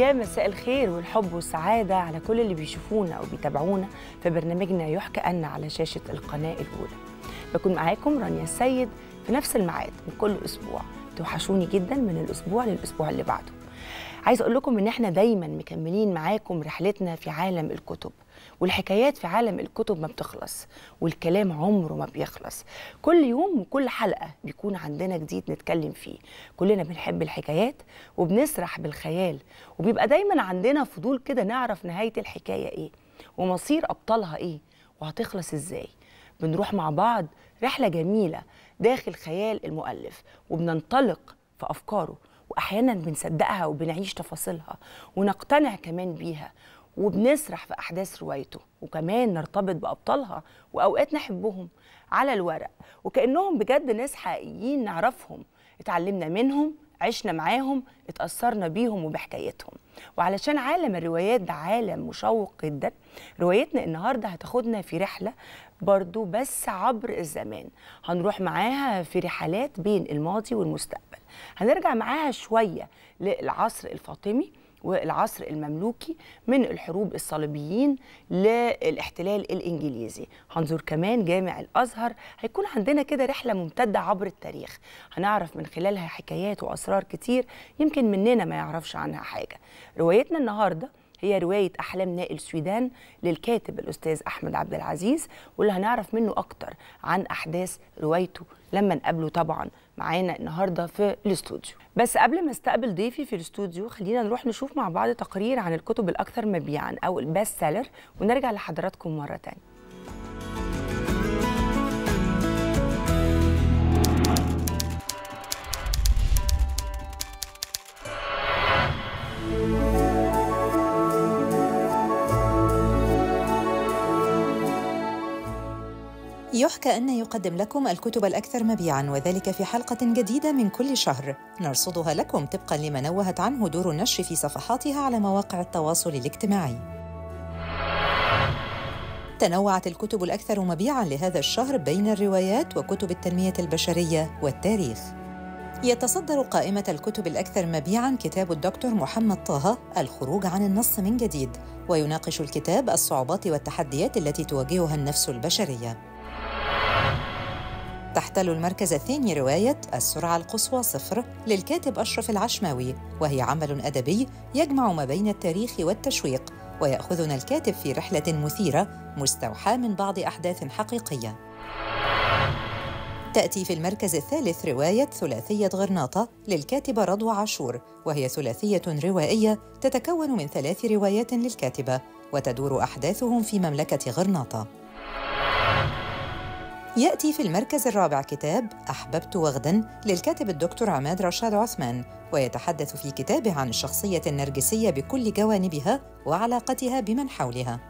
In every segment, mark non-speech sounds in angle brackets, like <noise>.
يا مساء الخير والحب والسعادة على كل اللي بيشوفونا أو بيتابعونا في برنامجنا يحكى أن على شاشة القناة الأولى بكون معاكم رانيا السيد في نفس الميعاد من كل أسبوع توحشوني جدا من الأسبوع للأسبوع اللي بعده عايز أقول لكم إن إحنا دايما مكملين معاكم رحلتنا في عالم الكتب والحكايات في عالم الكتب ما بتخلص والكلام عمره ما بيخلص كل يوم وكل حلقه بيكون عندنا جديد نتكلم فيه كلنا بنحب الحكايات وبنسرح بالخيال وبيبقى دايما عندنا فضول كده نعرف نهايه الحكايه ايه ومصير ابطالها ايه وهتخلص ازاي بنروح مع بعض رحله جميله داخل خيال المؤلف وبننطلق في افكاره واحيانا بنصدقها وبنعيش تفاصيلها ونقتنع كمان بيها وبنسرح في أحداث روايته وكمان نرتبط بأبطالها وأوقات نحبهم على الورق وكأنهم بجد ناس حقيقيين نعرفهم اتعلمنا منهم عشنا معاهم اتأثرنا بيهم وبحكايتهم وعلشان عالم الروايات ده عالم مشوق جدا روايتنا النهاردة هتاخدنا في رحلة برضو بس عبر الزمان هنروح معاها في رحلات بين الماضي والمستقبل هنرجع معاها شوية للعصر الفاطمي والعصر المملوكي من الحروب الصليبيين للاحتلال الانجليزي هنزور كمان جامع الازهر هيكون عندنا كده رحله ممتده عبر التاريخ هنعرف من خلالها حكايات واسرار كتير يمكن مننا ما يعرفش عنها حاجه روايتنا النهارده هي رواية أحلام نائل سويدان للكاتب الأستاذ أحمد عبد العزيز واللي هنعرف منه أكتر عن أحداث روايته لما نقابله طبعا معانا النهارده في الاستوديو بس قبل ما استقبل ضيفي في الاستوديو خلينا نروح نشوف مع بعض تقرير عن الكتب الاكثر مبيعا او البست سيلر ونرجع لحضراتكم مره تانية يحكى أن يقدم لكم الكتب الأكثر مبيعاً وذلك في حلقة جديدة من كل شهر نرصدها لكم طبقاً لما نوهت عنه دور النشر في صفحاتها على مواقع التواصل الاجتماعي تنوعت الكتب الأكثر مبيعاً لهذا الشهر بين الروايات وكتب التنمية البشرية والتاريخ يتصدر قائمة الكتب الأكثر مبيعاً كتاب الدكتور محمد طه الخروج عن النص من جديد ويناقش الكتاب الصعوبات والتحديات التي تواجهها النفس البشريه تحتل المركز الثاني رواية السرعة القصوى صفر للكاتب أشرف العشماوي وهي عمل أدبي يجمع ما بين التاريخ والتشويق ويأخذنا الكاتب في رحلة مثيرة مستوحاة من بعض أحداث حقيقية تأتي في المركز الثالث رواية ثلاثية غرناطة للكاتبة رضوى عاشور وهي ثلاثية روائية تتكون من ثلاث روايات للكاتبة وتدور أحداثهم في مملكة غرناطة يأتي في المركز الرابع كتاب أحببت وغدا للكاتب الدكتور عماد رشاد عثمان ويتحدث في كتابه عن الشخصية النرجسية بكل جوانبها وعلاقتها بمن حولها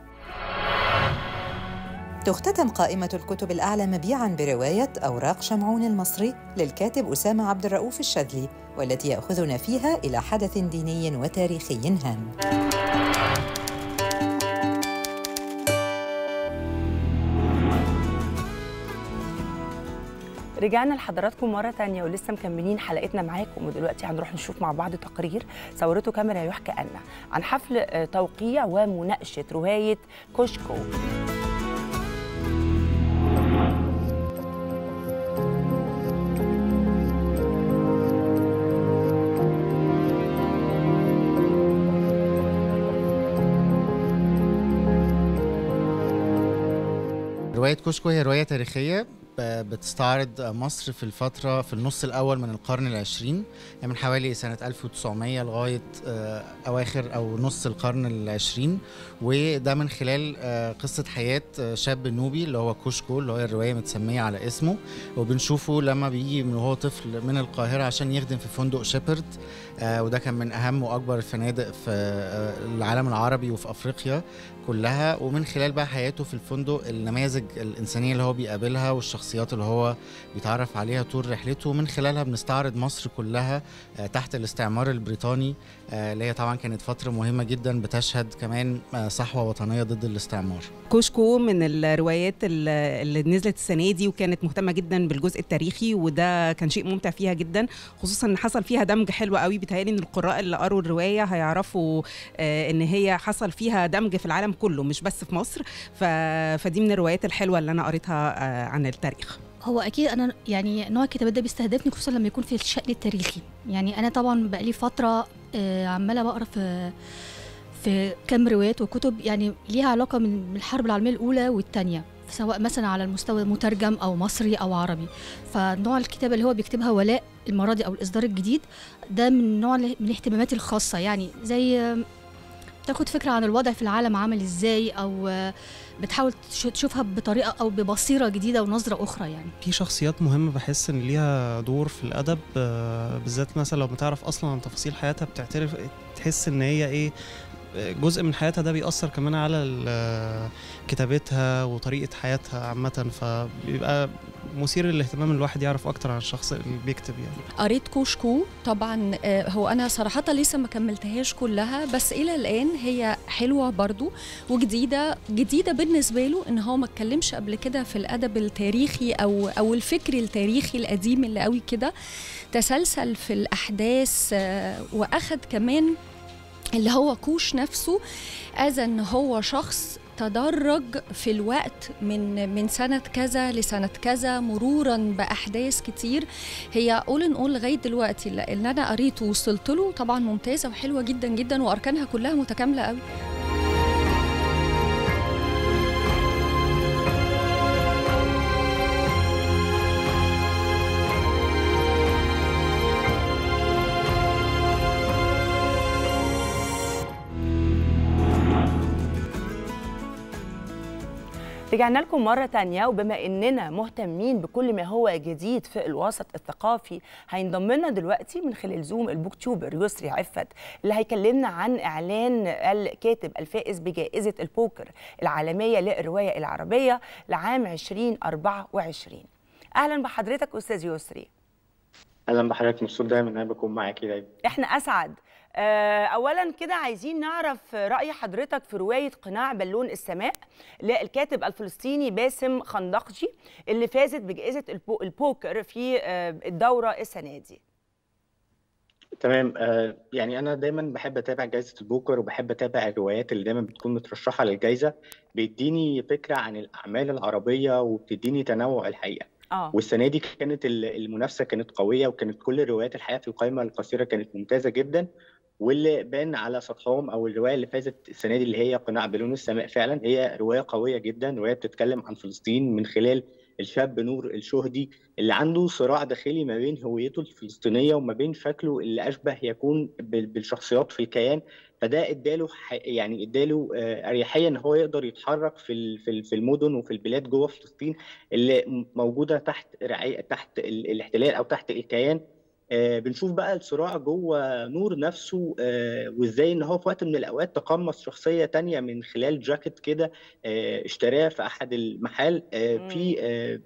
تختتم قائمة الكتب الأعلى مبيعاً برواية أوراق شمعون المصري للكاتب أسامة عبد الرؤوف الشاذلي والتي يأخذنا فيها إلى حدث ديني وتاريخي هام. رجعنا لحضراتكم مره تانية ولسه مكملين حلقتنا معاكم ودلوقتي هنروح نشوف مع بعض تقرير صورته كاميرا يحكى أنا عن حفل آه، توقيع ومناقشه روايه كوشكو رواية كوشكو هي رواية تاريخية بتستعرض مصر في الفترة في النص الأول من القرن العشرين يعني من حوالي سنة 1900 لغاية آه، أواخر أو نص القرن العشرين وده من خلال آه، قصة حياة آه، شاب نوبي اللي هو كوشكو اللي هو الرواية متسمية على اسمه وبنشوفه لما بيجي من وهو طفل من القاهرة عشان يخدم في فندق شيبرد آه، وده كان من اهم واكبر الفنادق في آه، العالم العربي وفي افريقيا كلها ومن خلال بقى حياته في الفندق النماذج الانسانيه اللي هو بيقابلها والشخصيات اللي هو بيتعرف عليها طول رحلته ومن خلالها بنستعرض مصر كلها آه، تحت الاستعمار البريطاني اللي هي طبعا كانت فتره مهمه جدا بتشهد كمان صحوه وطنيه ضد الاستعمار. كوشكو من الروايات اللي نزلت السنه دي وكانت مهتمه جدا بالجزء التاريخي وده كان شيء ممتع فيها جدا خصوصا ان حصل فيها دمج حلو قوي بيتهيألي ان القراء اللي قروا الروايه هيعرفوا آه، ان هي حصل فيها دمج في العالم كله مش بس في مصر ف... فدي من الروايات الحلوه اللي انا قريتها آه، عن التاريخ هو اكيد انا يعني نوع الكتابات ده بيستهدفني خصوصا لما يكون في الشأن التاريخي يعني انا طبعا بقالي فتره آه، عماله بقرا في في كام روايات وكتب يعني ليها علاقه من الحرب العالميه الاولى والثانيه سواء مثلا على المستوى مترجم او مصري او عربي فنوع الكتابه اللي هو بيكتبها ولاء المره دي او الاصدار الجديد ده من نوع من اهتماماتي الخاصه يعني زي تاخد فكره عن الوضع في العالم عامل ازاي او بتحاول تشوفها بطريقه او ببصيره جديده ونظره اخرى يعني في شخصيات مهمه بحس ان ليها دور في الادب آه، بالذات مثلا لو بتعرف اصلا عن تفاصيل حياتها بتعترف تحس ان هي ايه جزء من حياتها ده بيأثر كمان على كتابتها وطريقة حياتها عامة فبيبقى مثير للاهتمام الواحد يعرف أكتر عن الشخص اللي بيكتب يعني قريت كوشكو طبعا آه، هو أنا صراحة لسه ما كملتهاش كلها بس إلى الآن هي حلوة برضو وجديدة جديدة بالنسبة له إن هو ما اتكلمش قبل كده في الأدب التاريخي أو أو الفكر التاريخي القديم اللي قوي كده تسلسل في الأحداث آه، وأخد كمان اللي هو كوش نفسه اذا ان هو شخص تدرج في الوقت من من سنة كذا لسنة كذا مرورا بأحداث كتير هي اول ان اول لغاية دلوقتي اللي أنا قريته ووصلت له طبعا ممتازة وحلوة جدا جدا وأركانها كلها متكاملة قوي رجعنا لكم مرة تانية وبما إننا مهتمين بكل ما هو جديد في الوسط الثقافي هينضم لنا دلوقتي من خلال زوم البوك تيوبر يسري عفت اللي هيكلمنا عن إعلان الكاتب الفائز بجائزة البوكر العالمية للرواية العربية لعام 2024 أهلا بحضرتك أستاذ يسري أهلا بحضرتك مبسوط دايما إن أنا بكون معاكي دايما إحنا أسعد آه، اولا كده عايزين نعرف راي حضرتك في روايه قناع بالون السماء للكاتب الفلسطيني باسم خندقجي اللي فازت بجائزه البوكر في آه، الدوره السنه دي تمام آه، يعني انا دايما بحب اتابع جائزه البوكر وبحب اتابع الروايات اللي دايما بتكون مترشحه للجائزه بيديني فكره عن الاعمال العربيه وبتديني تنوع الحقيقه آه. والسنه دي كانت المنافسه كانت قويه وكانت كل الروايات الحقيقه في القائمه القصيره كانت ممتازه جدا واللي بان على سطحهم او الروايه اللي فازت السنه دي اللي هي قناع بلون السماء فعلا هي روايه قويه جدا روايه بتتكلم عن فلسطين من خلال الشاب نور الشهدي اللي عنده صراع داخلي ما بين هويته الفلسطينيه وما بين شكله اللي اشبه يكون بالشخصيات في الكيان فده اداله يعني اداله آه، اريحيه ان هو يقدر يتحرك في في المدن وفي البلاد جوه فلسطين اللي موجوده تحت رعايه تحت الاحتلال او تحت الكيان آه، بنشوف بقى الصراع جوه نور نفسه آه، وازاي ان هو في وقت من الاوقات تقمص شخصيه تانية من خلال جاكيت كده آه، اشتراه في احد المحال في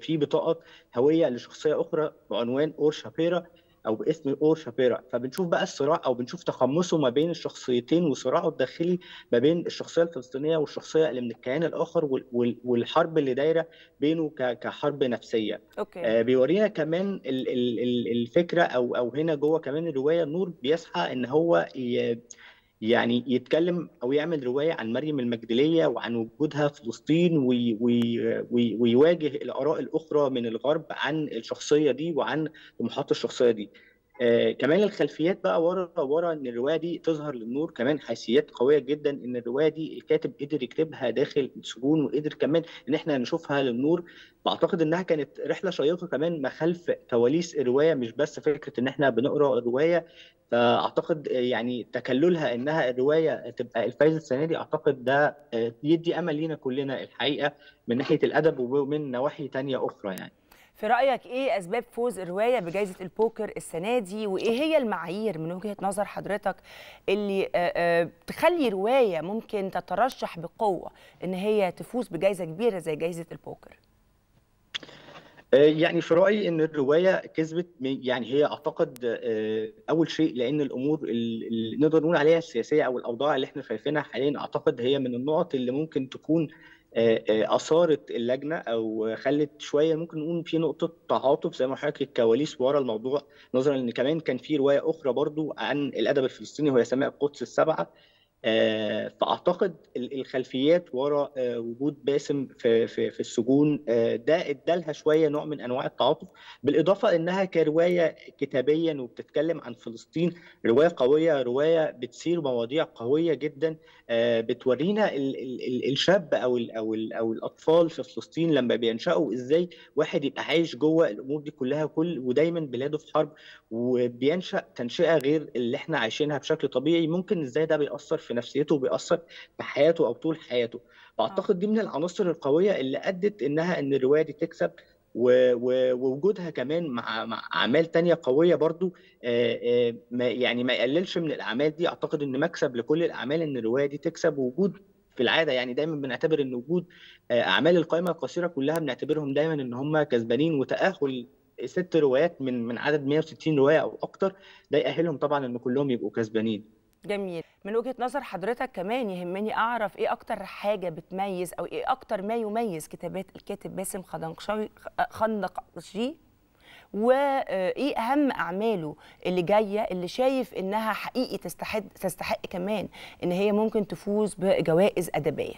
في بطاقه هويه لشخصيه اخرى بعنوان اور شابيرا او باسم اور شابيرا فبنشوف بقى الصراع او بنشوف تقمصه ما بين الشخصيتين وصراعه الداخلي ما بين الشخصيه الفلسطينيه والشخصيه اللي من الكيان الاخر والحرب اللي دايره بينه كحرب نفسيه أوكي. آه بيورينا كمان الفكره او او هنا جوه كمان الروايه نور بيسعى ان هو يعني يتكلم او يعمل روايه عن مريم المجدليه وعن وجودها في فلسطين ويواجه الاراء الاخرى من الغرب عن الشخصيه دي وعن طموحات الشخصيه دي آه، كمان الخلفيات بقى ورا ورا ان الروايه دي تظهر للنور كمان حيثيات قويه جدا ان الروايه دي الكاتب قدر يكتبها داخل سجون وقدر كمان ان احنا نشوفها للنور بعتقد انها كانت رحله شيقه كمان ما خلف كواليس الروايه مش بس فكره ان احنا بنقرا الروايه فاعتقد آه، يعني تكللها انها الروايه تبقى الفايز السنه دي اعتقد ده آه، يدي امل لينا كلنا الحقيقه من ناحيه الادب ومن نواحي تانية اخرى يعني في رايك ايه اسباب فوز الروايه بجائزه البوكر السنه دي وايه هي المعايير من وجهه نظر حضرتك اللي آه، آه، تخلي روايه ممكن تترشح بقوه ان هي تفوز بجائزه كبيره زي جائزه البوكر آه، يعني في رايي ان الروايه كسبت يعني هي اعتقد اول شيء لان الامور اللي نقدر نقول عليها السياسيه او الاوضاع اللي احنا شايفينها حاليا اعتقد هي من النقط اللي ممكن تكون آه، آه، اثارت اللجنه او خلت شويه ممكن نقول في نقطه تعاطف زي ما حضرتك الكواليس ورا الموضوع نظرا ان كمان كان في روايه اخرى برضو عن الادب الفلسطيني وهي سماء القدس السبعه آه، فاعتقد الخلفيات ورا وجود باسم في في, في السجون ده ادالها شويه نوع من انواع التعاطف بالاضافه انها كروايه كتابيا وبتتكلم عن فلسطين روايه قويه روايه بتثير مواضيع قويه جدا آه، بتورينا الشاب او او او الاطفال في فلسطين لما بينشأوا ازاي واحد يبقى عايش جوه الامور دي كلها كل ودايما بلاده في حرب وبينشأ تنشئه غير اللي احنا عايشينها بشكل طبيعي ممكن ازاي ده بيأثر في نفسيته وبيأثر في حياته او طول حياته فاعتقد آه. دي من العناصر القويه اللي ادت انها ان الروايه دي تكسب ووجودها كمان مع مع اعمال تانية قويه برضو آه، آه، ما يعني ما يقللش من الاعمال دي اعتقد ان مكسب لكل الاعمال ان الروايه دي تكسب وجود في العاده يعني دايما بنعتبر ان وجود آه، اعمال القائمه القصيره كلها بنعتبرهم دايما ان هم كسبانين وتاهل ست روايات من من عدد 160 روايه او اكتر ده يأهلهم طبعا ان كلهم يبقوا كسبانين جميل من وجهه نظر حضرتك كمان يهمني اعرف ايه اكتر حاجه بتميز او ايه اكتر ما يميز كتابات الكاتب باسم خندقشي وايه اهم اعماله اللي جايه اللي شايف انها حقيقي تستحق تستحق كمان ان هي ممكن تفوز بجوائز ادبيه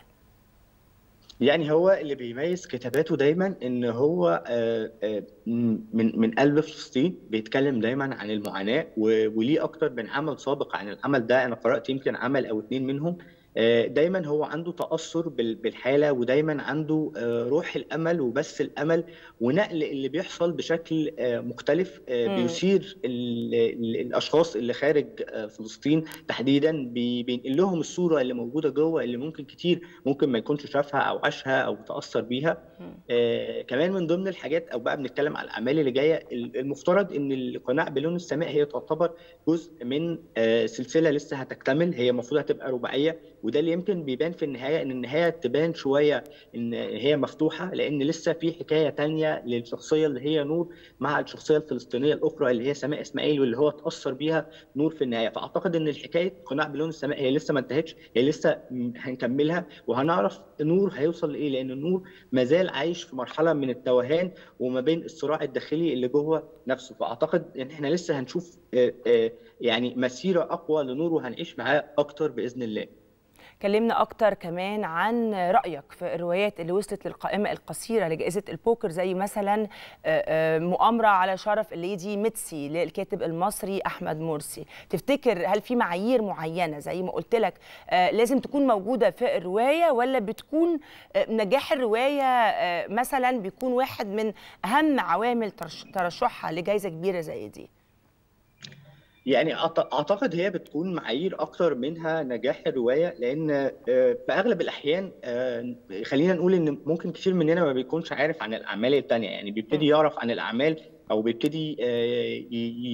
يعني هو اللي بيميز كتاباته دايما ان هو آه، آه، من من قلب فلسطين بيتكلم دايما عن المعاناه وليه اكتر من عمل سابق عن العمل ده انا قرات يمكن عمل او اتنين منهم آه، دايما هو عنده تاثر بالحاله ودايما عنده آه، روح الامل وبث الامل ونقل اللي بيحصل بشكل آه، مختلف بيثير الاشخاص اللي خارج فلسطين تحديدا بينقل لهم الصوره اللي موجوده جوه اللي ممكن كتير ممكن ما يكونش شافها او عاشها او تاثر بيها كمان من ضمن الحاجات او بقى بنتكلم على الاعمال اللي جايه المفترض ان القناع بلون السماء هي تعتبر جزء من سلسله لسه هتكتمل هي المفروض هتبقى رباعيه وده اللي يمكن بيبان في النهايه ان النهايه تبان شويه ان هي مفتوحه لان لسه في حكايه ثانيه للشخصيه اللي هي نور مع الشخصيه الفلسطينيه الاخرى اللي هي سماء اسماعيل واللي هو تاثر بيها نور في النهايه فاعتقد ان الحكايه قناع بلون السماء هي لسه ما انتهتش هي لسه هنكملها وهنعرف نور هيوصل لايه لان نور ما زال عايش في مرحله من التوهان وما بين الصراع الداخلي اللي جوه نفسه فاعتقد ان احنا لسه هنشوف يعني مسيره اقوى لنور وهنعيش معاه اكتر باذن الله كلمنا اكتر كمان عن رايك في الروايات اللي وصلت للقائمه القصيره لجائزه البوكر زي مثلا آه، آه، مؤامره على شرف الليدي ميتسي للكاتب المصري احمد مرسي تفتكر هل في معايير معينه زي ما قلت لك آه، لازم تكون موجوده في الروايه ولا بتكون نجاح الروايه مثلا بيكون واحد من اهم عوامل ترشحها لجائزه كبيره زي دي يعني اعتقد هي بتكون معايير اكتر منها نجاح الروايه لان في آه، اغلب الاحيان آه، خلينا نقول ان ممكن كتير مننا ما بيكونش عارف عن الاعمال الثانيه يعني بيبتدي يعرف عن الاعمال او بيبتدي آه،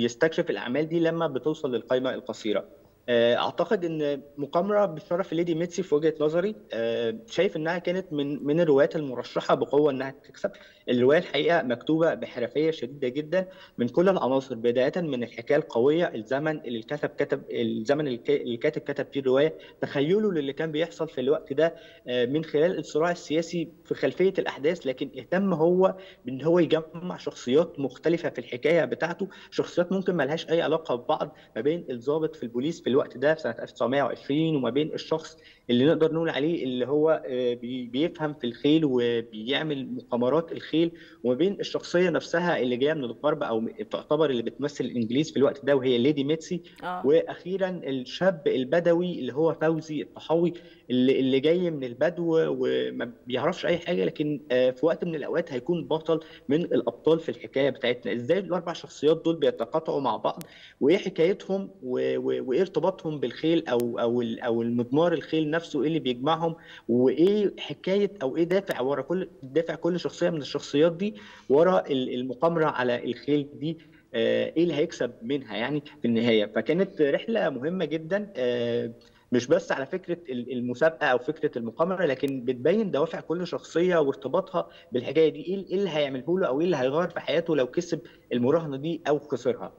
يستكشف الاعمال دي لما بتوصل للقائمه القصيره آه، اعتقد ان مقامره بشرف ليدي ميتسي في وجهه نظري آه، شايف انها كانت من من الروايات المرشحه بقوه انها تكسب الروايه الحقيقه مكتوبه بحرفيه شديده جدا من كل العناصر بدايه من الحكايه القويه الزمن اللي الكاتب كتب الزمن اللي الكاتب كتب فيه الروايه تخيله للي كان بيحصل في الوقت ده آه، من خلال الصراع السياسي في خلفيه الاحداث لكن اهتم هو بان هو يجمع شخصيات مختلفه في الحكايه بتاعته شخصيات ممكن ما لهاش اي علاقه ببعض ما بين الضابط في البوليس في الوقت ده في سنه 1920 وما بين الشخص اللي نقدر نقول عليه اللي هو آه، بيفهم في الخيل وبيعمل مقامرات الخيل وما بين الشخصيه نفسها اللي جايه من الغرب او تعتبر اللي بتمثل الانجليز في الوقت ده وهي ليدي ميتسي آه. واخيرا الشاب البدوي اللي هو فوزي الطحاوي اللي, اللي جاي من البدو وما بيعرفش اي حاجه لكن آه، في وقت من الاوقات هيكون بطل من الابطال في الحكايه بتاعتنا ازاي الاربع شخصيات دول بيتقاطعوا مع بعض وايه حكايتهم وايه ارتباطهم بالخيل او او او المضمار الخيل نفسه ايه اللي بيجمعهم وايه حكايه او ايه دافع ورا كل دافع كل شخصيه من الشخصيات دي ورا المقامره على الخيل دي آه، ايه اللي هيكسب منها يعني في النهايه فكانت رحله مهمه جدا آه، مش بس على فكره المسابقه او فكره المقامره لكن بتبين دوافع كل شخصيه وارتباطها بالحكايه دي إيه, ايه اللي هيعمله له او ايه اللي هيغير في حياته لو كسب المراهنه دي او خسرها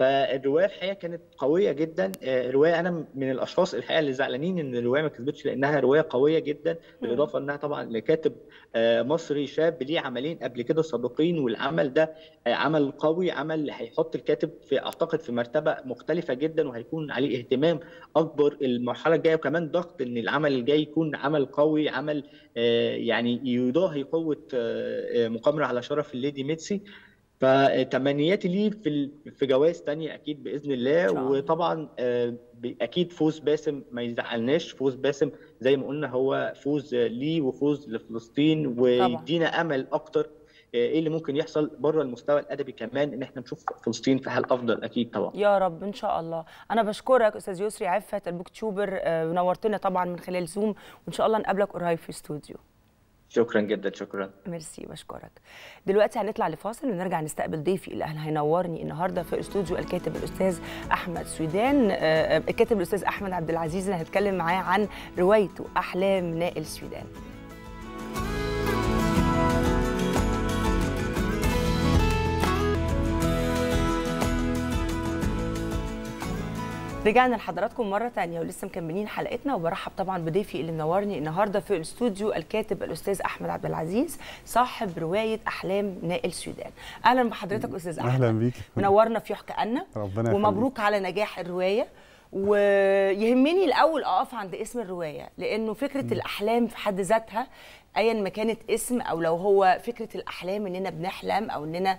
فالروايه الحقيقه كانت قويه جدا آه، الروايه انا من الاشخاص الحقيقه اللي زعلانين ان الروايه ما كسبتش لانها روايه قويه جدا بالاضافه انها طبعا لكاتب آه، مصري شاب ليه عملين قبل كده سابقين والعمل ده آه، عمل قوي عمل هيحط الكاتب في اعتقد في مرتبه مختلفه جدا وهيكون عليه اهتمام اكبر المرحله الجايه وكمان ضغط ان العمل الجاي يكون عمل قوي عمل يعني يضاهي قوه مقامره على شرف الليدي ميتسي فتمنياتي ليه في في جوائز تانية اكيد باذن الله وطبعا آه، اكيد فوز باسم ما يزعلناش فوز باسم زي ما قلنا هو فوز ليه وفوز لفلسطين ويدينا امل اكتر آه، ايه اللي ممكن يحصل بره المستوى الادبي كمان ان احنا نشوف فلسطين في حال افضل اكيد طبعا يا رب ان شاء الله انا بشكرك استاذ يسري عفت البوكتوبر آه، نورتنا طبعا من خلال زوم وان شاء الله نقابلك قريب في استوديو شكرا جدا شكرا ميرسي بشكرك دلوقتي هنطلع لفاصل ونرجع نستقبل ضيفي اللي هينورني النهارده في استوديو الكاتب الاستاذ احمد سويدان آه، الكاتب الاستاذ احمد عبد العزيز اللي هنتكلم معاه عن روايته احلام نائل سويدان رجعنا لحضراتكم مرة تانية ولسه مكملين حلقتنا وبرحب طبعا بضيفي اللي منورني النهاردة في الاستوديو الكاتب الأستاذ أحمد عبد العزيز صاحب رواية أحلام نائل سودان أهلا بحضرتك أستاذ أحمد أهلا بيك منورنا في يحكى أنا ربنا ومبروك على نجاح الرواية ويهمني الاول اقف عند اسم الروايه لانه فكره م. الاحلام في حد ذاتها ايا ما كانت اسم او لو هو فكره الاحلام اننا بنحلم او اننا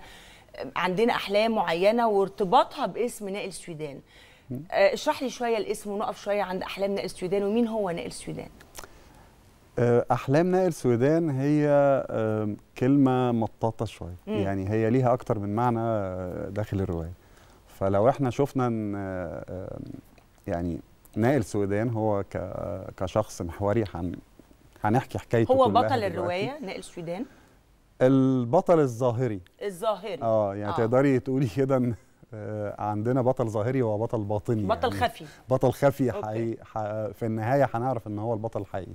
عندنا احلام معينه وارتباطها باسم نائل سودان. آه، اشرح لي شويه الاسم ونقف شويه عند احلام نائل سويدان ومين هو نائل سويدان آه، احلام نائل سويدان هي آه، كلمه مطاطه شويه يعني هي ليها اكتر من معنى داخل الروايه فلو احنا شفنا يعني نائل سويدان هو كشخص محوري هنحكي حكايته هو بطل الروايه نائل سويدان البطل الظاهري الظاهري اه يعني آه. تقدري تقولي كده ان آه، عندنا بطل ظاهري وبطل باطني بطل يعني خفي بطل خفي حقيقي في النهايه هنعرف ان هو البطل الحقيقي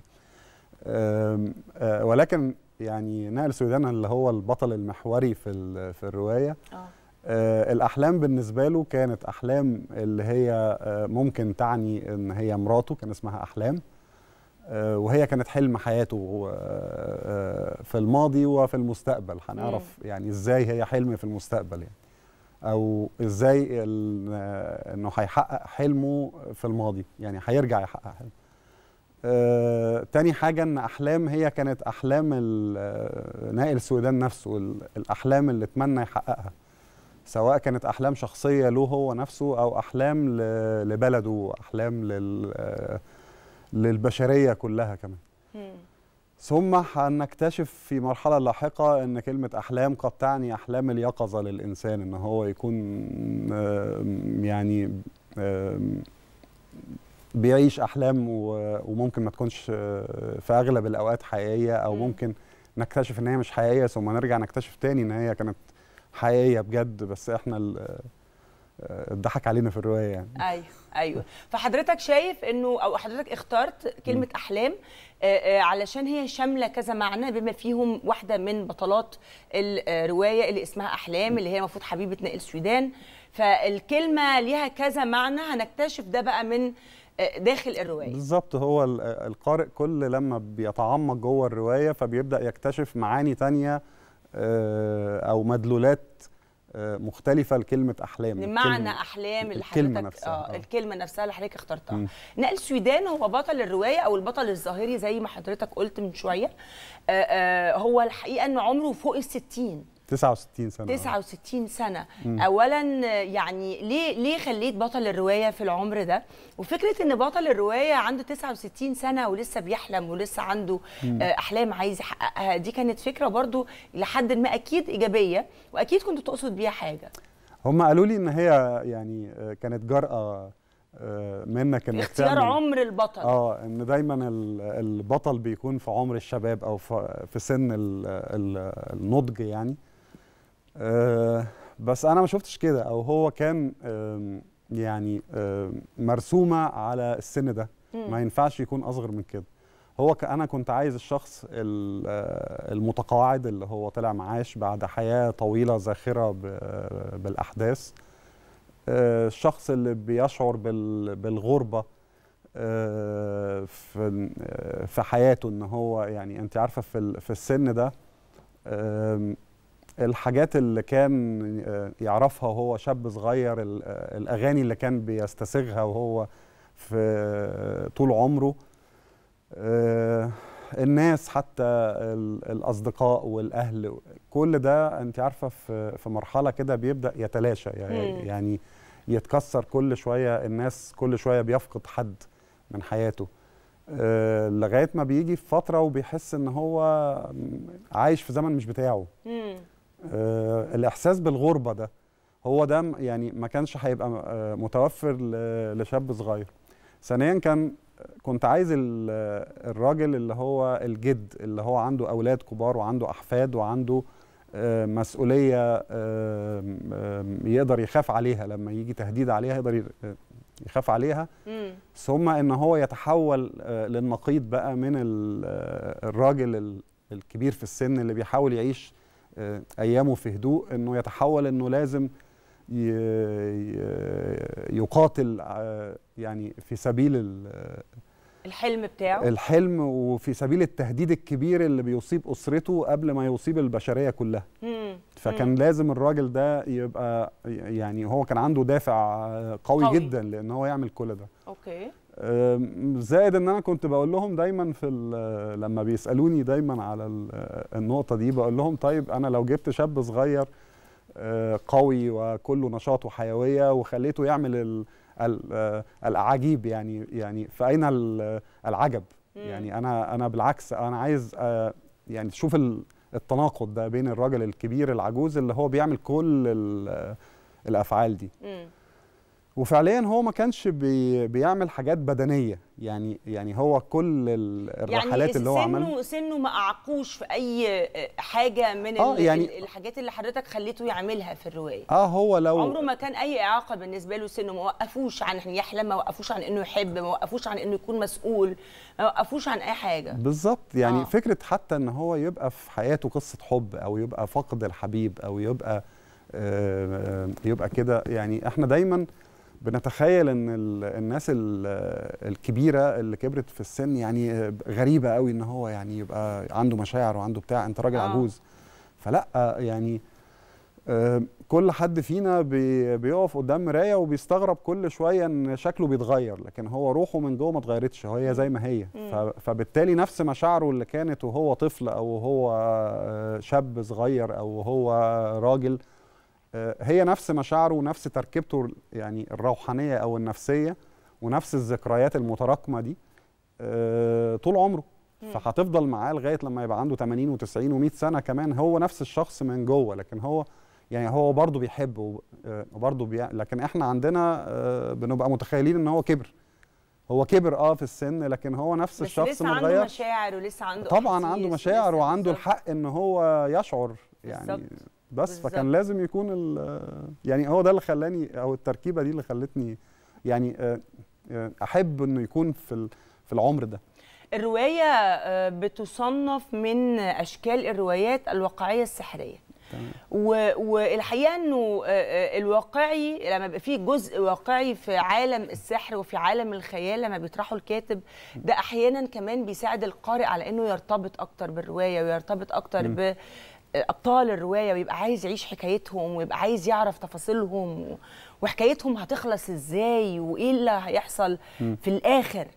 آه، ولكن يعني نائل سويدان اللي هو البطل المحوري في في الروايه آه. آه. الاحلام بالنسبه له كانت احلام اللي هي ممكن تعني ان هي مراته كان اسمها احلام وهي كانت حلم حياته في الماضي وفي المستقبل هنعرف يعني ازاي هي حلم في المستقبل يعني او ازاي انه هيحقق حلمه في الماضي يعني هيرجع يحقق حلمه آه، تاني حاجة إن أحلام هي كانت أحلام آه، نائل السودان نفسه الأحلام اللي اتمنى يحققها سواء كانت أحلام شخصية له هو نفسه أو أحلام لبلده أحلام لل... آه، للبشرية كلها كمان ثم هنكتشف في مرحلة لاحقة أن كلمة أحلام قد تعني أحلام اليقظة للإنسان أن هو يكون يعني بيعيش أحلام وممكن ما تكونش آه، في أغلب الأوقات حقيقية أو ممكن نكتشف أن هي مش حقيقية ثم نرجع نكتشف تاني أن هي كانت حقيقية بجد بس إحنا اتضحك علينا في الروايه يعني ايوه ايوه فحضرتك شايف انه او حضرتك اخترت كلمه م. احلام آه، آه، علشان هي شامله كذا معنى بما فيهم واحده من بطلات الروايه اللي اسمها احلام م. اللي هي المفروض حبيبه نائل السودان فالكلمه ليها كذا معنى هنكتشف ده بقى من آه، داخل الروايه بالظبط هو القارئ كل لما بيتعمق جوه الروايه فبيبدا يكتشف معاني تانية او مدلولات مختلفه لكلمه احلام معنى احلام اللي الكلمه نفسها آه،, آه الكلمه نفسها اللي حضرتك اخترتها م. نقل سويدان هو بطل الروايه او البطل الظاهري زي ما حضرتك قلت من شويه آه آه هو الحقيقه ان عمره فوق الستين 69 سنه 69 سنه مم. اولا يعني ليه ليه خليت بطل الروايه في العمر ده وفكره ان بطل الروايه عنده 69 سنه ولسه بيحلم ولسه عنده مم. آه، احلام عايز يحققها دي كانت فكره برضو لحد ما اكيد ايجابيه واكيد كنت تقصد بيها حاجه هم قالوا لي ان هي يعني آه، كانت جرأه آه، منا كان اختيار عمر البطل اه ان دايما البطل بيكون في عمر الشباب او في سن النضج يعني أه بس انا ما شفتش كده او هو كان يعني مرسومه على السن ده ما ينفعش يكون اصغر من كده هو انا كنت عايز الشخص آه، المتقاعد اللي هو طلع معاش بعد حياه طويله زاخره بالاحداث آه، الشخص اللي بيشعر بالغربه آه، في في حياته ان هو يعني انت عارفه في السن ده الحاجات اللي كان آه، يعرفها وهو شاب صغير آه، الاغاني اللي كان بيستسيغها وهو في آه، طول عمره الناس حتى الاصدقاء والاهل كل ده انت عارفه في في مرحله كده بيبدا يتلاشى يعني, يعني يتكسر كل شويه الناس كل شويه بيفقد حد من حياته لغايه ما بيجي في فتره وبيحس ان هو عايش في زمن مش بتاعه آه، الاحساس بالغربه ده هو ده يعني ما كانش هيبقى آه، متوفر لشاب صغير ثانيا كان كنت عايز الراجل اللي هو الجد اللي هو عنده اولاد كبار وعنده احفاد وعنده آه، مسؤوليه يقدر يخاف عليها لما يجي تهديد عليها يقدر يخاف عليها مم. ثم ان هو يتحول للنقيض بقى من الراجل الكبير في السن اللي بيحاول يعيش آه، ايامه في هدوء انه يتحول انه لازم يقاتل آه، يعني في سبيل الحلم بتاعه الحلم وفي سبيل التهديد الكبير اللي بيصيب اسرته قبل ما يصيب البشريه كلها مم. فكان مم. لازم الراجل ده يبقى يعني هو كان عنده دافع قوي, قوي. جدا لان هو يعمل كل ده اوكي زائد ان انا كنت بقول لهم دايما في لما بيسالوني دايما على النقطه دي بقول لهم طيب انا لو جبت شاب صغير آه، قوي وكله نشاط وحيويه وخليته يعمل الاعاجيب آه، يعني يعني فاين العجب يعني انا انا بالعكس انا عايز آه، يعني تشوف التناقض ده بين الراجل الكبير العجوز اللي هو بيعمل كل الافعال دي وفعليا هو ما كانش بي بيعمل حاجات بدنيه يعني يعني هو كل الرحلات يعني اللي هو عملها سنه سنه ما اعقوش في اي آه، حاجه من آه يعني الحاجات اللي حضرتك خليته يعملها في الروايه اه هو لو عمره ما كان اي اعاقه بالنسبه له سنه ما وقفوش عن ان يحلم ما وقفوش عن انه يحب ما وقفوش عن انه يكون مسؤول ما وقفوش عن اي حاجه بالظبط يعني آه. فكره حتى ان هو يبقى في حياته قصه حب او يبقى فقد الحبيب او يبقى آه،, آه يبقى كده يعني احنا دايما بنتخيل ان الناس الكبيره اللي كبرت في السن يعني غريبه قوي ان هو يعني يبقى عنده مشاعر وعنده بتاع انت راجل آه. عجوز فلا يعني آه، كل حد فينا بيقف قدام مرايه وبيستغرب كل شويه ان شكله بيتغير لكن هو روحه من جوه ما اتغيرتش هي زي ما هي فبالتالي نفس مشاعره اللي كانت وهو طفل او هو آه، شاب صغير او هو راجل آه، هي نفس مشاعره ونفس تركيبته يعني الروحانيه او النفسيه ونفس الذكريات المتراكمه دي آه، طول عمره فهتفضل معاه لغايه لما يبقى عنده 80 و90 و100 سنه كمان هو نفس الشخص من جوه لكن هو يعني هو برضه بيحب آه، وبرضه بي... لكن احنا عندنا بنبقى متخيلين ان هو كبر هو كبر اه في السن لكن هو نفس بس الشخص لسه متغير عنده مشاعر ولسه عنده طبعا عنده مشاعر وعنده الحق ان هو يشعر يعني بالزبط. بس بالزبط. فكان لازم يكون يعني هو ده اللي خلاني او التركيبه دي اللي خلتني يعني آه، آه، احب انه يكون في في العمر ده الروايه آه، بتصنف من اشكال الروايات الواقعيه السحريه و... والحقيقه انه الواقعي لما بيبقى فيه جزء واقعي في عالم السحر وفي عالم الخيال لما بيطرحه الكاتب ده احيانا كمان بيساعد القارئ على انه يرتبط اكتر بالروايه ويرتبط اكتر ب... ابطال الروايه ويبقى عايز يعيش حكايتهم ويبقى عايز يعرف تفاصيلهم وحكايتهم هتخلص ازاي وايه اللي هيحصل م. في الاخر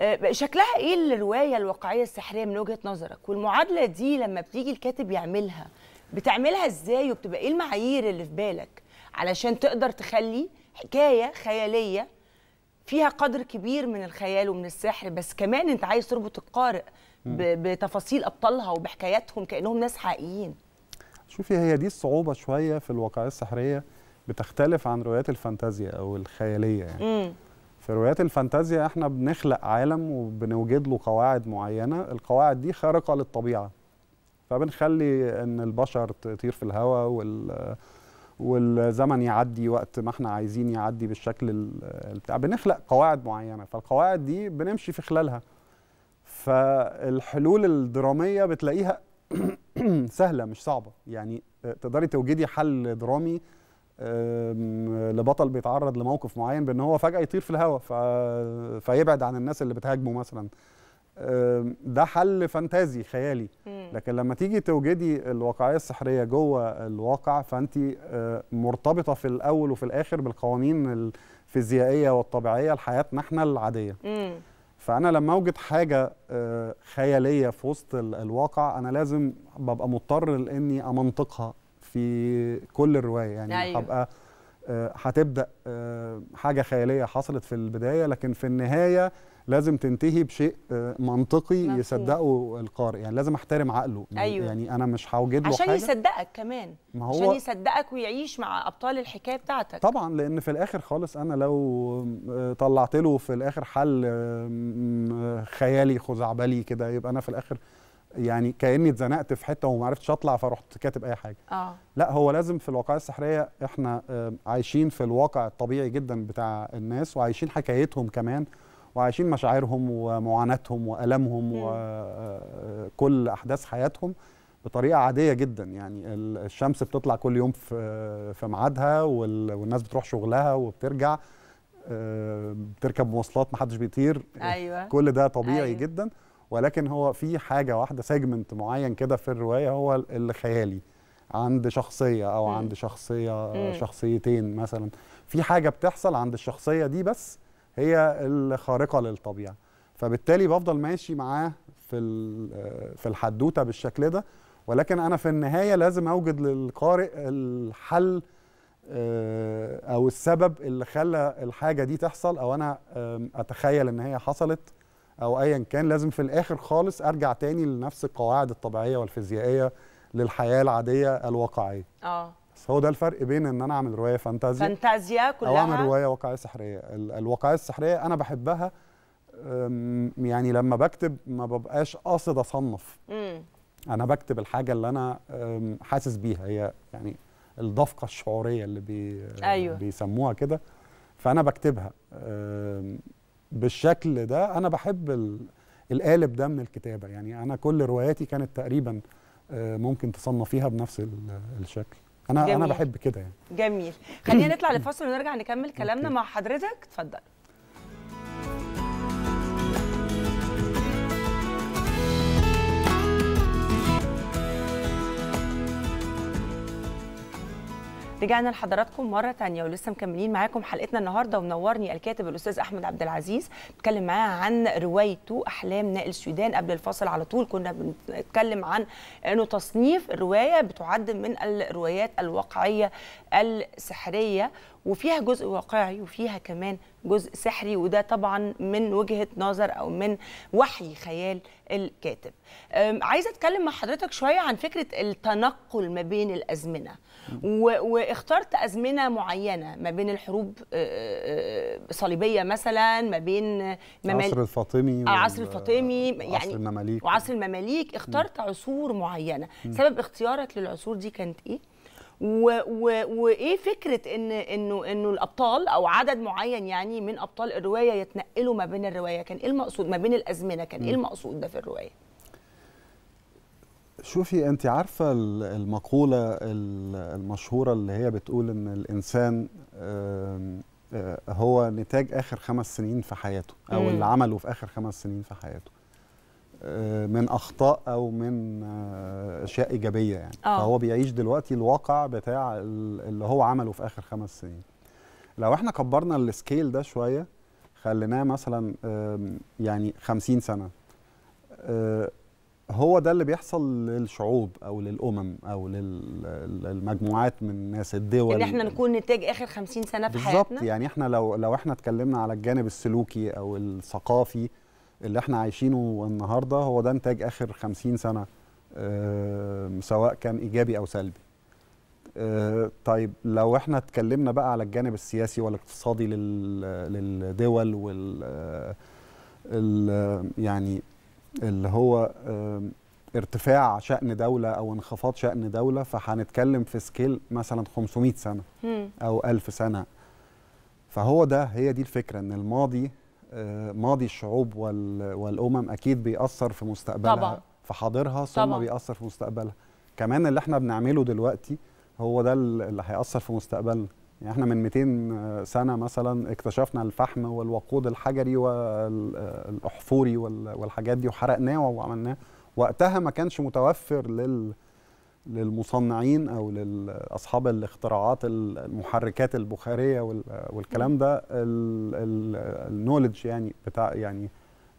آه، شكلها ايه الروايه الواقعيه السحريه من وجهه نظرك والمعادله دي لما بتيجي الكاتب يعملها بتعملها ازاي وبتبقى ايه المعايير اللي في بالك علشان تقدر تخلي حكايه خياليه فيها قدر كبير من الخيال ومن السحر بس كمان انت عايز تربط القارئ بتفاصيل ابطالها وبحكاياتهم كانهم ناس حقيقيين شوفي هي دي الصعوبه شويه في الواقعيه السحريه بتختلف عن روايات الفانتازيا او الخياليه يعني مم. في روايات الفانتازيا احنا بنخلق عالم وبنوجد له قواعد معينه القواعد دي خارقه للطبيعه فبنخلي ان البشر تطير في الهواء وال والزمن يعدي وقت ما احنا عايزين يعدي بالشكل بتاع بنخلق قواعد معينه فالقواعد دي بنمشي في خلالها فالحلول الدراميه بتلاقيها <clears throat> سهله مش صعبه يعني آه، تقدري توجدي حل درامي لبطل بيتعرض لموقف معين بان هو فجاه يطير في الهواء ف... فيبعد عن الناس اللي بتهاجمه مثلا ده حل فانتازي خيالي لكن لما تيجي توجدي الواقعيه السحريه جوه الواقع فانت آه، مرتبطه في الاول وفي الاخر بالقوانين الفيزيائيه والطبيعيه لحياتنا احنا العاديه فانا لما اوجد حاجه آه، خياليه في وسط الواقع انا لازم ببقى مضطر لاني امنطقها في كل الروايه يعني أيوه. هبقى آه، هتبدا آه، حاجه خياليه حصلت في البدايه لكن في النهايه لازم تنتهي بشيء آه، منطقي مفهوم. يصدقه القارئ يعني لازم احترم عقله يعني أيوة. يعني انا مش هوجد له عشان حاجه عشان يصدقك كمان ما هو عشان يصدقك ويعيش مع ابطال الحكايه بتاعتك طبعا لان في الاخر خالص انا لو آه، طلعت له في الاخر حل آه، خيالي خزعبلي كده يبقى انا في الاخر يعني كاني اتزنقت في حته وما عرفتش اطلع فرحت كاتب اي حاجه آه. لا هو لازم في الواقعيه السحريه احنا عايشين في الواقع الطبيعي جدا بتاع الناس وعايشين حكايتهم كمان وعايشين مشاعرهم ومعاناتهم والامهم وكل احداث حياتهم بطريقه عاديه جدا يعني الشمس بتطلع كل يوم في في ميعادها والناس بتروح شغلها وبترجع آه، بتركب مواصلات محدش بيطير أيوة. <laughs> كل ده طبيعي أيوة. جدا ولكن هو في حاجه واحده سيجمنت معين كده في الروايه هو الخيالي عند شخصيه او م. عند شخصيه آه، م. شخصيتين مثلا في حاجه بتحصل عند الشخصيه دي بس هي الخارقه للطبيعه فبالتالي بفضل ماشي معاه في في الحدوته بالشكل ده ولكن انا في النهايه لازم اوجد للقارئ الحل آه، او السبب اللي خلى الحاجه دي تحصل او انا اتخيل ان هي حصلت او ايا كان لازم في الاخر خالص ارجع تاني لنفس القواعد الطبيعيه والفيزيائيه للحياه العاديه الواقعيه اه هو ده الفرق بين ان انا اعمل روايه فانتازيا فانتازيا كلها او اعمل روايه واقعيه سحريه الواقعيه السحريه انا بحبها يعني لما بكتب ما ببقاش قاصد اصنف مم. انا بكتب الحاجه اللي انا حاسس بيها هي يعني الدفقه الشعوريه اللي بي أيوة. بيسموها كده فانا بكتبها بالشكل ده انا بحب القالب ده من الكتابه يعني انا كل رواياتي كانت تقريبا أه، ممكن تصنفيها بنفس الشكل انا جميل. انا بحب كده يعني جميل خلينا نطلع لفاصل ونرجع نكمل كلامنا مع حضرتك اتفضل رجعنا لحضراتكم مره تانية ولسه مكملين معاكم حلقتنا النهارده ومنورني الكاتب الاستاذ احمد عبد العزيز بتكلم معاه عن روايته احلام نائل السودان قبل الفاصل على طول كنا بنتكلم عن انه تصنيف الروايه بتعد من الروايات الواقعيه السحريه وفيها جزء واقعي وفيها كمان جزء سحري وده طبعا من وجهه نظر او من وحي خيال الكاتب عايزه اتكلم مع حضرتك شويه عن فكره التنقل ما بين الازمنه واخترت ازمنه معينه ما بين الحروب صليبيه مثلا ما بين ممال... آه، عصر الفاطمي عصر الفاطمي يعني وعصر المماليك وعصر المماليك اخترت عصور معينه سبب اختيارك للعصور دي كانت ايه وايه فكره ان انه انه الابطال او عدد معين يعني من ابطال الروايه يتنقلوا ما بين الروايه كان ايه المقصود ما بين الازمنه كان ايه المقصود ده في الروايه شوفي انت عارفه المقوله المشهوره اللي هي بتقول ان الانسان آه، هو نتاج اخر خمس سنين في حياته او اللي عمله في اخر خمس سنين في حياته آه، من اخطاء او من آه، اشياء ايجابيه يعني أوه. فهو بيعيش دلوقتي الواقع بتاع اللي هو عمله في اخر خمس سنين لو احنا كبرنا السكيل ده شويه خليناه مثلا يعني خمسين سنه آه، هو ده اللي بيحصل للشعوب او للامم او للمجموعات من الناس الدول ان احنا نكون نتاج اخر 50 سنه في حياتنا بالظبط يعني احنا لو لو احنا اتكلمنا على الجانب السلوكي او الثقافي اللي احنا عايشينه النهارده هو ده انتاج اخر 50 سنه سواء كان ايجابي او سلبي آه، طيب لو احنا اتكلمنا بقى على الجانب السياسي والاقتصادي للدول وال آه، يعني اللي هو ارتفاع شأن دولة أو انخفاض شأن دولة فهنتكلم في سكيل مثلا 500 سنة أو 1000 سنة فهو ده هي دي الفكرة إن الماضي ماضي الشعوب والامم اكيد بيأثر في مستقبلها طبعا. في حاضرها ثم طبعا. بيأثر في مستقبلها كمان اللي احنا بنعمله دلوقتي هو ده اللي هيأثر في مستقبلنا يعني احنا من 200 سنه مثلا اكتشفنا الفحم والوقود الحجري والاحفوري والحاجات دي وحرقناه وعملناه وقتها ما كانش متوفر لل للمصنعين او لاصحاب الاختراعات المحركات البخاريه والكلام ده النولج يعني بتاع يعني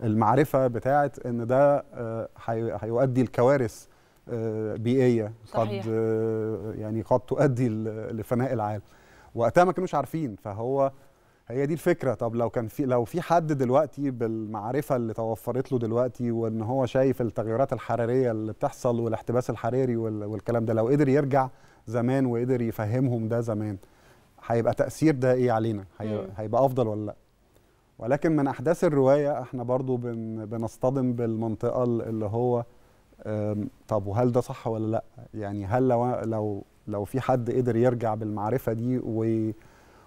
المعرفه بتاعه ان ده آه، هيؤدي لكوارث آه، بيئيه صحيح. قد آه، يعني قد تؤدي لفناء العالم وقتها ما كانوش عارفين فهو هي دي الفكره طب لو كان في لو في حد دلوقتي بالمعرفه اللي توفرت له دلوقتي وان هو شايف التغيرات الحراريه اللي بتحصل والاحتباس الحراري والكلام ده لو قدر يرجع زمان وقدر يفهمهم ده زمان هيبقى تاثير ده ايه علينا هيبقى افضل ولا لا ولكن من احداث الروايه احنا برضو بن بنصطدم بالمنطقه اللي هو طب وهل ده صح ولا لا يعني هل لو لو لو في حد قدر يرجع بالمعرفه دي و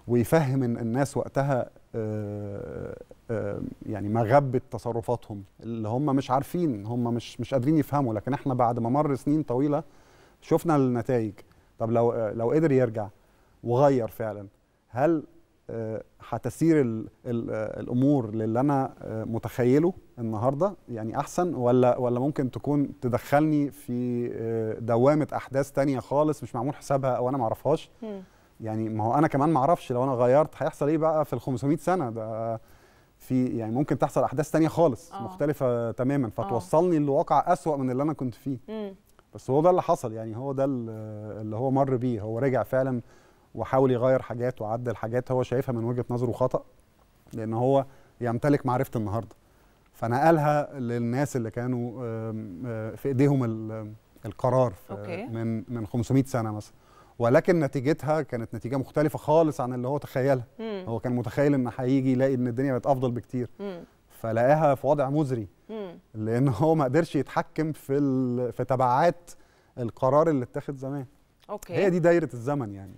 ويفهم الناس وقتها آه، آه، آه، يعني مغبة تصرفاتهم اللي هم مش عارفين هم مش مش قادرين يفهموا لكن احنا بعد ما مر سنين طويلة شفنا النتائج طب لو لو قدر يرجع وغير فعلا هل هتسير الامور للي انا متخيله النهارده يعني احسن ولا ولا ممكن تكون تدخلني في دوامه احداث تانية خالص مش معمول حسابها او انا ما اعرفهاش يعني ما هو انا كمان ما اعرفش لو انا غيرت هيحصل ايه بقى في ال 500 سنه ده في يعني ممكن تحصل احداث تانية خالص أوه. مختلفه تماما آه. فتوصلني لواقع اسوا من اللي انا كنت فيه مم. بس هو ده اللي حصل يعني هو ده اللي هو مر بيه هو رجع فعلا وحاول يغير حاجات وعدل حاجات هو شايفها من وجهه نظره خطا لان هو يمتلك معرفه النهارده فنقلها للناس اللي كانوا آه، في ايديهم القرار من من 500 سنه مثلا ولكن نتيجتها كانت نتيجه مختلفه خالص عن اللي هو تخيلها هو كان متخيل ان هيجي يلاقي ان الدنيا بقت افضل بكتير فلاقاها في وضع مزري لان <laughs> هو ما قدرش يتحكم في في تبعات القرار اللي اتخذ زمان أوكي. هي دي دايره الزمن يعني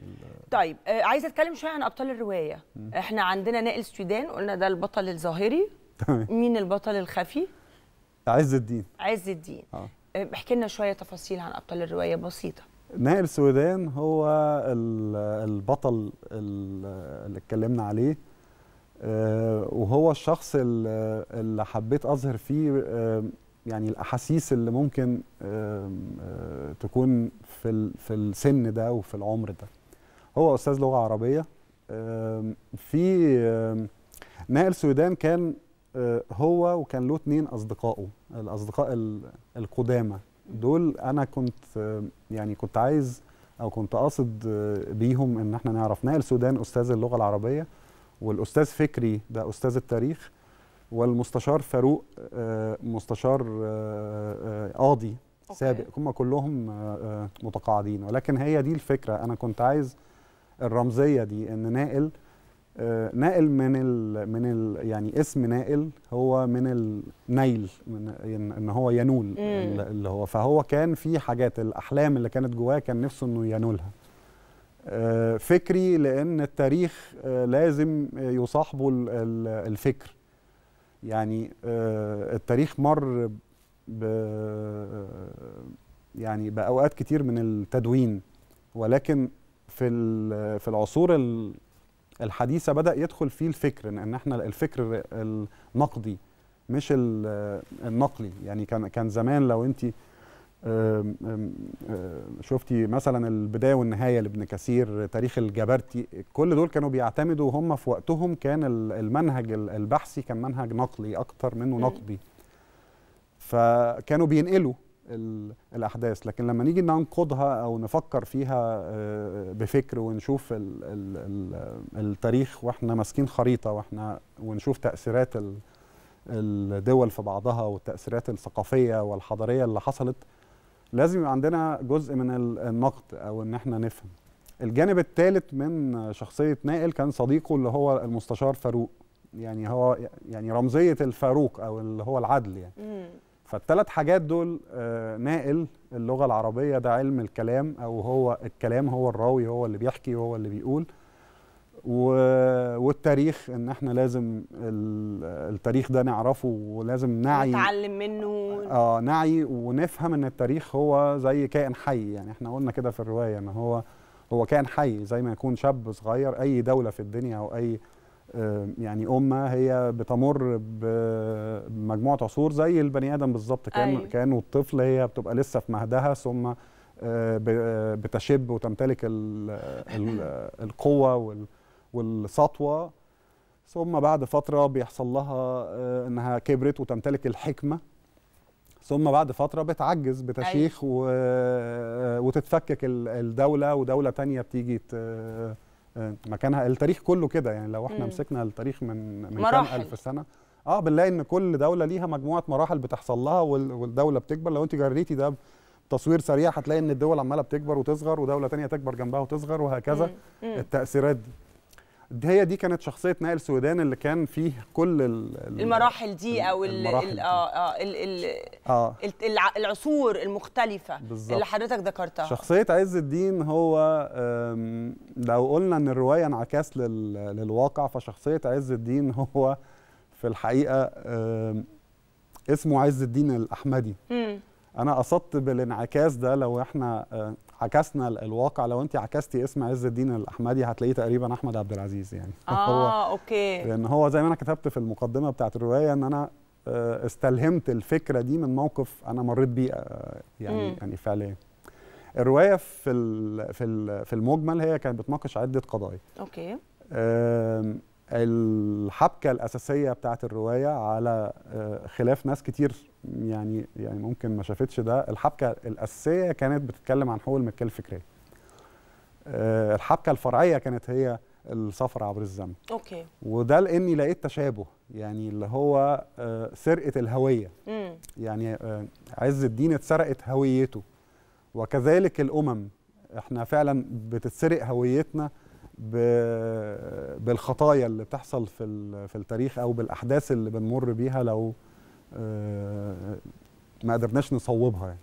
طيب آه عايزه اتكلم شويه عن ابطال الروايه مم. احنا عندنا نائل سودان قلنا ده البطل الظاهري تمام مين البطل الخفي عز الدين عز الدين آه. آه، احكي لنا شويه تفاصيل عن ابطال الروايه بسيطه نائل سودان هو البطل اللي اتكلمنا عليه آه، وهو الشخص اللي حبيت اظهر فيه آه، يعني الاحاسيس اللي ممكن آه، تكون في في السن ده وفي العمر ده هو استاذ لغه عربيه في نائل سودان كان هو وكان له اثنين اصدقائه الاصدقاء القدامى دول انا كنت يعني كنت عايز او كنت قاصد آه، بيهم ان احنا نعرف نائل سودان استاذ اللغه العربيه والاستاذ فكري ده استاذ التاريخ والمستشار فاروق آه، مستشار آه، قاضي سابق هم كلهم متقاعدين ولكن هي دي الفكره انا كنت عايز الرمزيه دي ان نائل آه، ناقل من ال من ال يعني اسم ناقل هو من النيل من ان هو ينول اللي هو فهو كان في حاجات الاحلام اللي كانت جواه كان نفسه انه ينولها آه، فكري لان التاريخ آه، لازم يصاحبه الفكر يعني التاريخ مر ب يعني باوقات كتير من التدوين ولكن في في العصور الحديثه بدا يدخل فيه الفكر ان احنا الفكر النقدي مش النقلي يعني كان كان زمان لو انت شفتي مثلا البدايه والنهايه لابن كثير تاريخ الجبرتي كل دول كانوا بيعتمدوا هم في وقتهم كان المنهج البحثي كان منهج نقلي اكتر منه نقدي فكانوا بينقلوا الاحداث لكن لما نيجي ننقضها او نفكر فيها آه، بفكر ونشوف التاريخ واحنا ماسكين خريطه واحنا ونشوف تاثيرات الدول في بعضها والتاثيرات الثقافيه والحضاريه اللي حصلت لازم يبقى عندنا جزء من النقد او ان احنا نفهم الجانب الثالث من شخصيه نائل كان صديقه اللي هو المستشار فاروق يعني هو يعني رمزيه الفاروق او اللي هو العدل يعني فالتلات حاجات دول آه، ناقل اللغه العربيه ده علم الكلام او هو الكلام هو الراوي هو اللي بيحكي هو اللي بيقول والتاريخ ان احنا لازم التاريخ ده نعرفه ولازم نعي نتعلم منه اه نعي ونفهم ان التاريخ هو زي كائن حي يعني احنا قلنا كده في الروايه ان هو هو كائن حي زي ما يكون شاب صغير اي دوله في الدنيا او اي آه، يعني امه هي بتمر بمجموعه عصور زي البني ادم بالظبط كان أيوة. كان والطفل هي بتبقى لسه في مهدها ثم آه، آه، بتشب وتمتلك أيوة. القوه والسطوه ثم بعد فتره بيحصل لها انها كبرت وتمتلك الحكمه ثم بعد فتره بتعجز بتشيخ أيوة. وتتفكك الدوله ودوله تانية بتيجي مكانها التاريخ كله كده يعني لو احنا مسكنا التاريخ من من كام ألف سنه اه بنلاقي ان كل دوله ليها مجموعه مراحل بتحصل لها والدوله بتكبر لو انت جريتي ده تصوير سريع هتلاقي ان الدول عماله بتكبر وتصغر ودوله تانية تكبر جنبها وتصغر وهكذا مم. التاثيرات دي هي دي كانت شخصيه نائل السودان اللي كان فيه كل ال المراحل دي او المراحل اه اه, آه. العصور المختلفه بالزبط. اللي حضرتك ذكرتها شخصيه عز الدين هو لو قلنا ان الروايه انعكاس للواقع فشخصيه عز الدين هو في الحقيقه اسمه عز الدين الاحمدي م. انا قصدت بالانعكاس ده لو احنا آه، عكسنا الواقع لو انت عكستي اسم عز الدين الاحمدي هتلاقيه تقريبا احمد عبد العزيز يعني <laughs> اه هو اوكي لان هو زي ما انا كتبت في المقدمه بتاعت الروايه ان انا آه، استلهمت الفكره دي من موقف انا مريت بيه آه، يعني م. يعني فعليا الروايه في الـ في الـ في المجمل هي كانت بتناقش عده قضايا اوكي الحبكه الاساسيه بتاعت الروايه على آه، خلاف ناس كتير يعني يعني ممكن ما شافتش ده الحبكه الاساسيه كانت بتتكلم عن حقوق الملكيه الفكريه آه، الحبكه الفرعيه كانت هي السفر عبر الزمن اوكي وده لاني لقيت تشابه يعني اللي هو آه، سرقه الهويه مم. يعني آه، عز الدين اتسرقت هويته وكذلك الامم احنا فعلا بتتسرق هويتنا بالخطايا اللي بتحصل في في التاريخ او بالاحداث اللي بنمر بيها لو آه، ما قدرناش نصوبها يعني.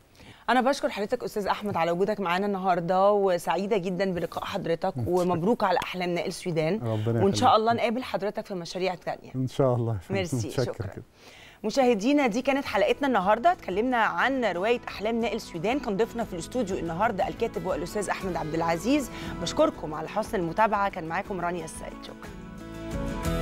انا بشكر حضرتك استاذ احمد على وجودك معانا النهارده وسعيده جدا بلقاء حضرتك <laughs> ومبروك على احلام نائل سويدان وان شاء الله نقابل حضرتك في مشاريع ثانيه ان شاء الله <laughs> ميرسي <laughs> شكرا, مشاهدينا دي كانت حلقتنا النهارده اتكلمنا عن روايه احلام نائل سويدان كان ضيفنا في الاستوديو النهارده الكاتب والاستاذ احمد عبد العزيز بشكركم على حسن المتابعه كان معاكم رانيا السيد شكرا